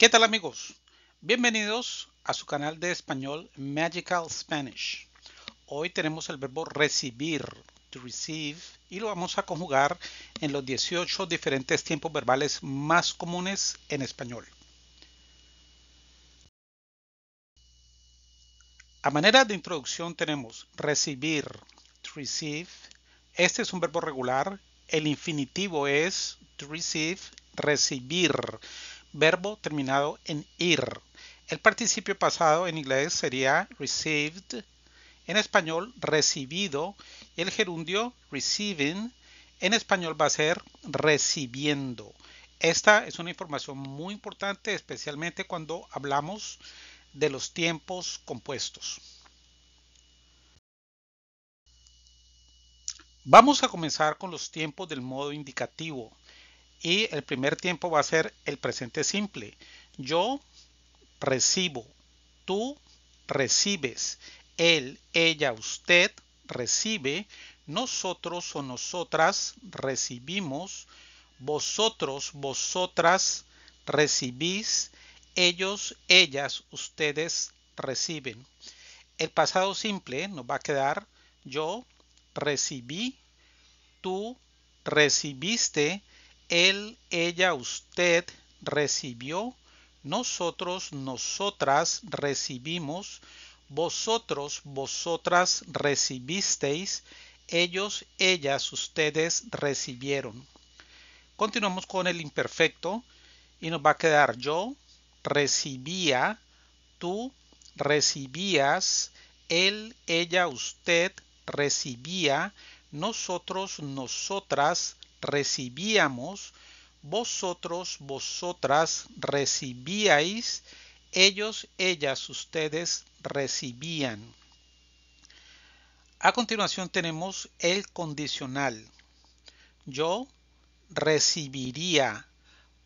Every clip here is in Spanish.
¿Qué tal amigos? Bienvenidos a su canal de español Magical Spanish. Hoy tenemos el verbo recibir, to receive, y lo vamos a conjugar en los 18 diferentes tiempos verbales más comunes en español. A manera de introducción tenemos recibir, to receive. Este es un verbo regular. El infinitivo es to receive, recibir verbo terminado en ir. El participio pasado en inglés sería received, en español recibido, el gerundio receiving en español va a ser recibiendo. Esta es una información muy importante, especialmente cuando hablamos de los tiempos compuestos. Vamos a comenzar con los tiempos del modo indicativo y el primer tiempo va a ser el presente simple. Yo recibo, tú recibes, él, ella, usted recibe, nosotros o nosotras recibimos, vosotros, vosotras recibís, ellos, ellas, ustedes reciben. El pasado simple nos va a quedar yo recibí, tú recibiste, él, ella, usted recibió, nosotros, nosotras recibimos, vosotros, vosotras recibisteis, ellos, ellas, ustedes recibieron. Continuamos con el imperfecto y nos va a quedar yo recibía, tú recibías, él, ella, usted recibía, nosotros, nosotras recibíamos, vosotros, vosotras recibíais, ellos, ellas, ustedes recibían. A continuación tenemos el condicional. Yo recibiría,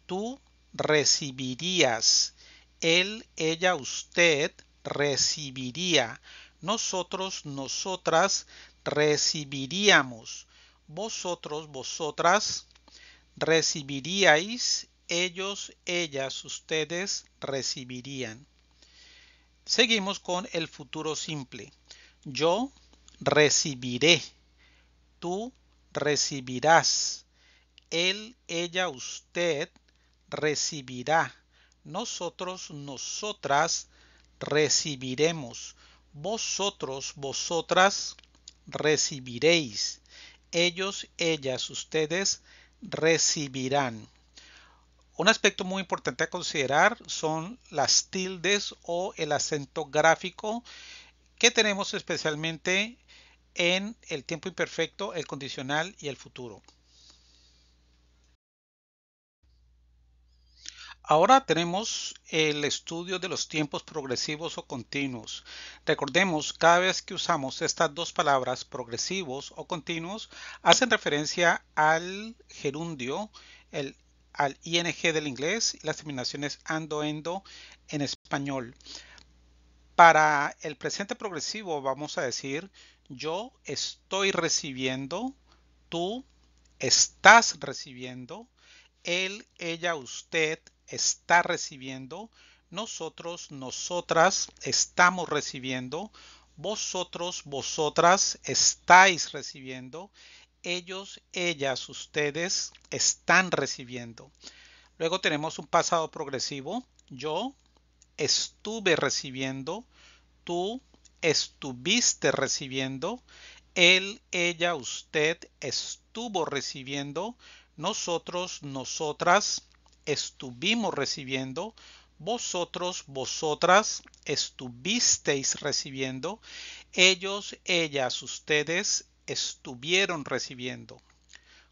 tú recibirías, él, ella, usted recibiría, nosotros, nosotras recibiríamos, vosotros, vosotras recibiríais, ellos, ellas, ustedes recibirían. Seguimos con el futuro simple. Yo recibiré. Tú recibirás. Él, ella, usted recibirá. Nosotros, nosotras recibiremos. Vosotros, vosotras recibiréis ellos, ellas, ustedes recibirán. Un aspecto muy importante a considerar son las tildes o el acento gráfico que tenemos especialmente en el tiempo imperfecto, el condicional y el futuro. Ahora tenemos el estudio de los tiempos progresivos o continuos. Recordemos, cada vez que usamos estas dos palabras, progresivos o continuos, hacen referencia al gerundio, el, al ing del inglés y las terminaciones ando, endo en español. Para el presente progresivo vamos a decir yo estoy recibiendo, tú estás recibiendo, él, ella, usted está recibiendo, nosotros, nosotras estamos recibiendo, vosotros, vosotras estáis recibiendo, ellos, ellas, ustedes están recibiendo. Luego tenemos un pasado progresivo, yo estuve recibiendo, tú estuviste recibiendo, él, ella, usted estuvo recibiendo, nosotros, nosotras estuvimos recibiendo, vosotros, vosotras, estuvisteis recibiendo, ellos, ellas, ustedes, estuvieron recibiendo.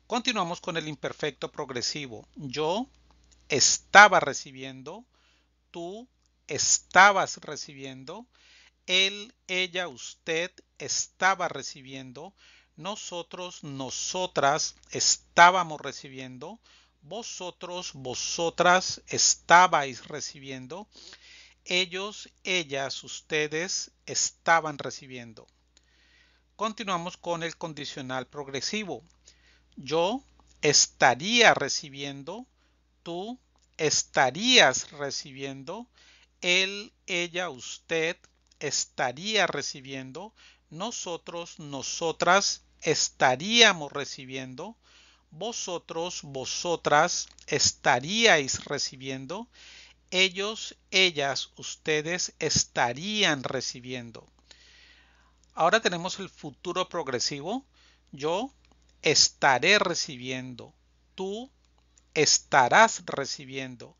Continuamos con el imperfecto progresivo. Yo estaba recibiendo, tú estabas recibiendo, él, ella, usted estaba recibiendo, nosotros, nosotras estábamos recibiendo, vosotros, vosotras estabais recibiendo, ellos, ellas, ustedes estaban recibiendo. Continuamos con el condicional progresivo. Yo estaría recibiendo, tú estarías recibiendo, él, ella, usted estaría recibiendo, nosotros, nosotras estaríamos recibiendo, vosotros, vosotras estaríais recibiendo, ellos, ellas, ustedes estarían recibiendo. Ahora tenemos el futuro progresivo. Yo estaré recibiendo. Tú estarás recibiendo.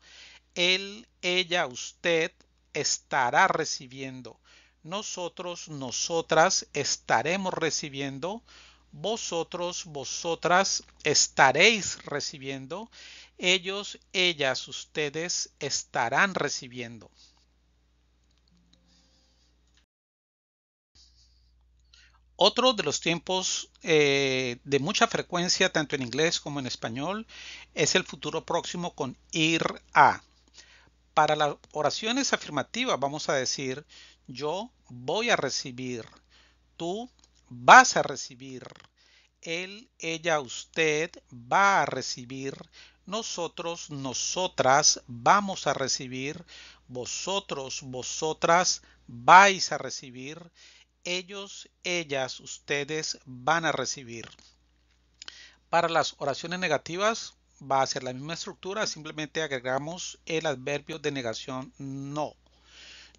Él, ella, usted estará recibiendo. Nosotros, nosotras estaremos recibiendo vosotros, vosotras estaréis recibiendo, ellos, ellas, ustedes estarán recibiendo. Otro de los tiempos eh, de mucha frecuencia, tanto en inglés como en español, es el futuro próximo con ir a. Para las oraciones afirmativas vamos a decir, yo voy a recibir, tú vas a recibir. Él, ella, usted va a recibir. Nosotros, nosotras vamos a recibir. Vosotros, vosotras vais a recibir. Ellos, ellas, ustedes van a recibir. Para las oraciones negativas va a ser la misma estructura, simplemente agregamos el adverbio de negación no.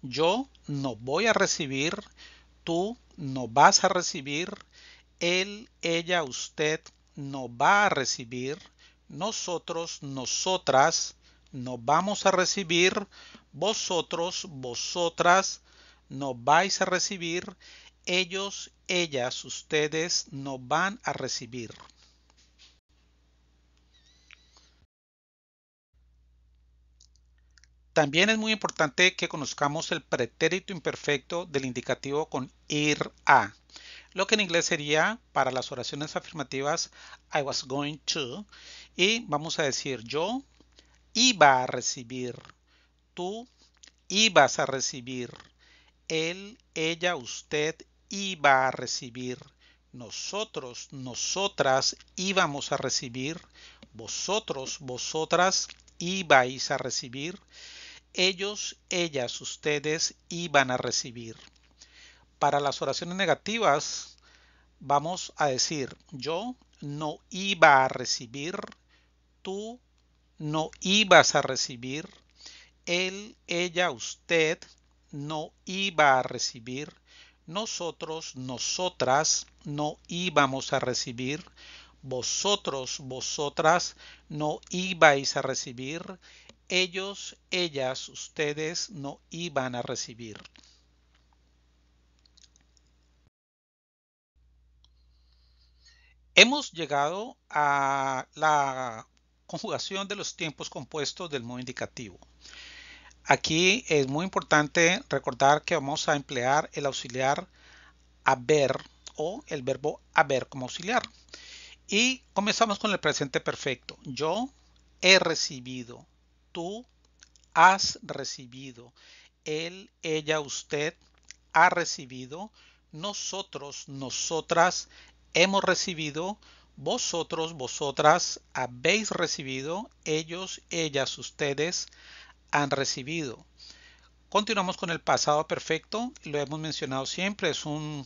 Yo no voy a recibir, tú no vas a recibir, él, ella, usted no va a recibir, nosotros, nosotras no vamos a recibir, vosotros, vosotras no vais a recibir, ellos, ellas, ustedes no van a recibir. También es muy importante que conozcamos el pretérito imperfecto del indicativo con ir a, lo que en inglés sería para las oraciones afirmativas I was going to y vamos a decir yo iba a recibir, tú ibas a recibir, él, ella, usted iba a recibir, nosotros, nosotras íbamos a recibir, vosotros, vosotras ibais a recibir, ellos, ellas, ustedes iban a recibir. Para las oraciones negativas, vamos a decir, yo no iba a recibir, tú no ibas a recibir, él, ella, usted no iba a recibir, nosotros, nosotras no íbamos a recibir, vosotros, vosotras no ibais a recibir, ellos, ellas, ustedes no iban a recibir. Hemos llegado a la conjugación de los tiempos compuestos del modo indicativo. Aquí es muy importante recordar que vamos a emplear el auxiliar haber o el verbo haber como auxiliar. Y comenzamos con el presente perfecto. Yo he recibido tú has recibido. Él, ella, usted ha recibido. Nosotros, nosotras hemos recibido. Vosotros, vosotras habéis recibido. Ellos, ellas, ustedes han recibido. Continuamos con el pasado perfecto. Lo hemos mencionado siempre. Es un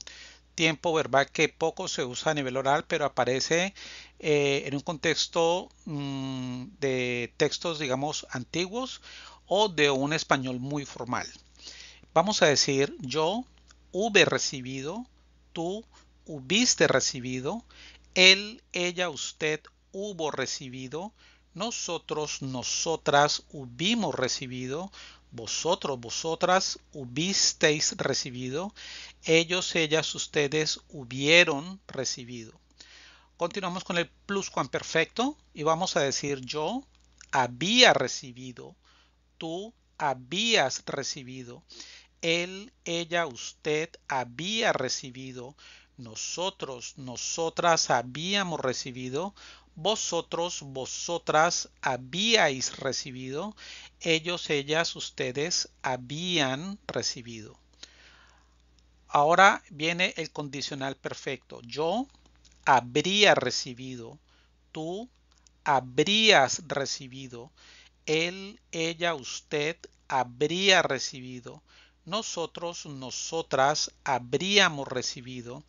tiempo verbal que poco se usa a nivel oral, pero aparece eh, en un contexto mm, de textos, digamos, antiguos o de un español muy formal. Vamos a decir yo hube recibido, tú hubiste recibido, él, ella, usted hubo recibido, nosotros, nosotras hubimos recibido, vosotros, vosotras hubisteis recibido ellos, ellas, ustedes hubieron recibido. Continuamos con el pluscuamperfecto y vamos a decir yo había recibido, tú habías recibido, él, ella, usted había recibido, nosotros, nosotras habíamos recibido, vosotros, vosotras habíais recibido, ellos, ellas, ustedes habían recibido. Ahora viene el condicional perfecto. Yo habría recibido. Tú habrías recibido. Él, ella, usted habría recibido. Nosotros, nosotras habríamos recibido.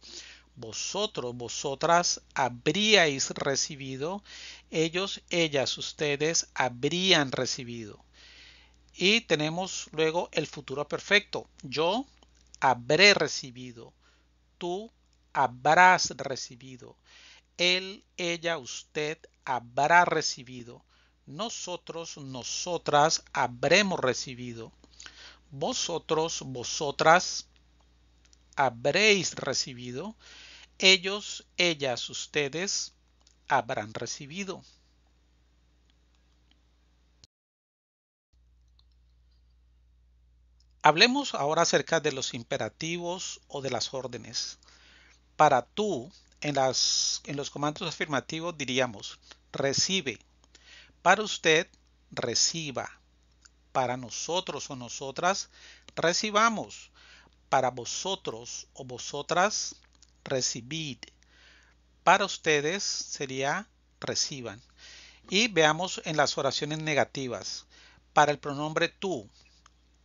Vosotros, vosotras habríais recibido. Ellos, ellas, ustedes habrían recibido. Y tenemos luego el futuro perfecto. Yo habré recibido, tú habrás recibido, él, ella, usted habrá recibido, nosotros, nosotras habremos recibido, vosotros, vosotras habréis recibido, ellos, ellas, ustedes habrán recibido. Hablemos ahora acerca de los imperativos o de las órdenes. Para tú, en, las, en los comandos afirmativos diríamos recibe. Para usted, reciba. Para nosotros o nosotras, recibamos. Para vosotros o vosotras, recibid. Para ustedes sería reciban. Y veamos en las oraciones negativas. Para el pronombre tú,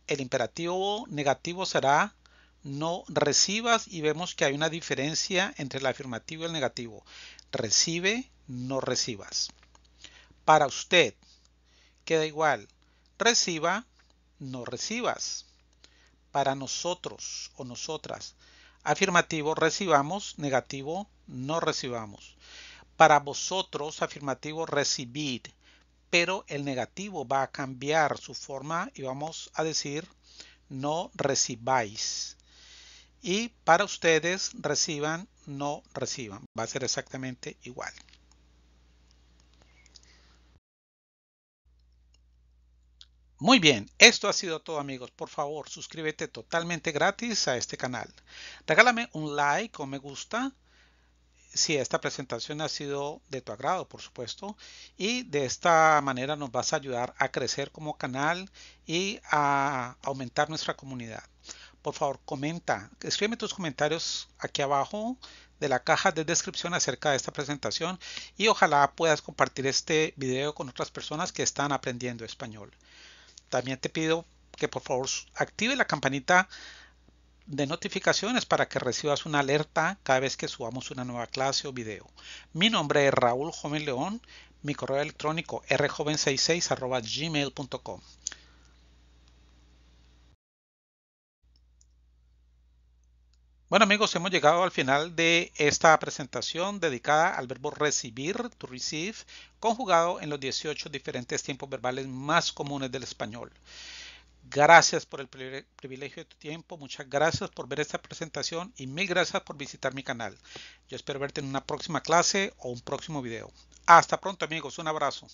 el imperativo negativo será no recibas y vemos que hay una diferencia entre el afirmativo y el negativo. Recibe, no recibas. Para usted, queda igual. Reciba, no recibas. Para nosotros o nosotras, afirmativo, recibamos, negativo, no recibamos. Para vosotros, afirmativo, recibid, pero el negativo va a cambiar su forma y vamos a decir no recibáis. Y para ustedes reciban, no reciban. Va a ser exactamente igual. Muy bien, esto ha sido todo amigos. Por favor, suscríbete totalmente gratis a este canal. Regálame un like o me gusta si esta presentación ha sido de tu agrado, por supuesto. Y de esta manera nos vas a ayudar a crecer como canal y a aumentar nuestra comunidad. Por favor, comenta, escríbeme tus comentarios aquí abajo de la caja de descripción acerca de esta presentación y ojalá puedas compartir este video con otras personas que están aprendiendo español. También te pido que por favor active la campanita de notificaciones para que recibas una alerta cada vez que subamos una nueva clase o video. Mi nombre es Raúl Joven León, mi correo electrónico rjoven66 gmail.com. Bueno amigos, hemos llegado al final de esta presentación dedicada al verbo recibir, to receive, conjugado en los 18 diferentes tiempos verbales más comunes del español. Gracias por el privilegio de tu tiempo, muchas gracias por ver esta presentación y mil gracias por visitar mi canal. Yo espero verte en una próxima clase o un próximo video. Hasta pronto amigos, un abrazo.